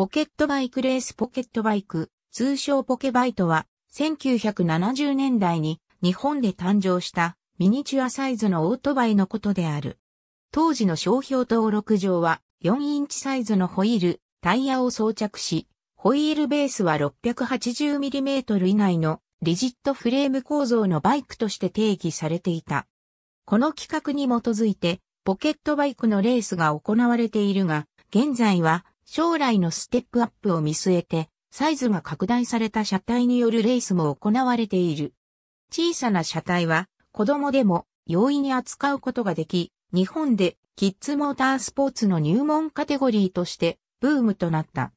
ポケットバイクレースポケットバイク、通称ポケバイトは、1970年代に日本で誕生したミニチュアサイズのオートバイのことである。当時の商標登録上は4インチサイズのホイール、タイヤを装着し、ホイールベースは 680mm 以内のリジットフレーム構造のバイクとして定義されていた。この規格に基づいてポケットバイクのレースが行われているが、現在は将来のステップアップを見据えて、サイズが拡大された車体によるレースも行われている。小さな車体は、子供でも容易に扱うことができ、日本でキッズモータースポーツの入門カテゴリーとしてブームとなった。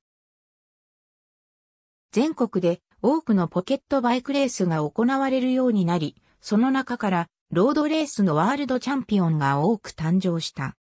全国で多くのポケットバイクレースが行われるようになり、その中からロードレースのワールドチャンピオンが多く誕生した。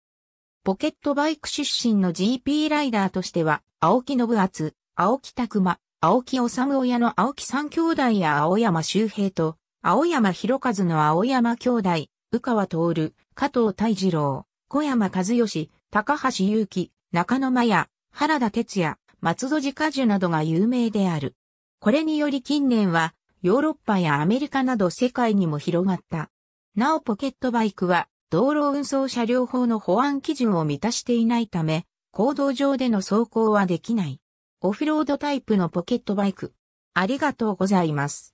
ポケットバイク出身の GP ライダーとしては、青木信厚、青木拓馬、青木治親の青木三兄弟や青山周平と、青山博和の青山兄弟、宇川徹、加藤大二郎、小山和義、高橋祐希、中野真也、原田哲也、松戸自家樹などが有名である。これにより近年は、ヨーロッパやアメリカなど世界にも広がった。なおポケットバイクは、道路運送車両法の保安基準を満たしていないため、公道上での走行はできない。オフロードタイプのポケットバイク。ありがとうございます。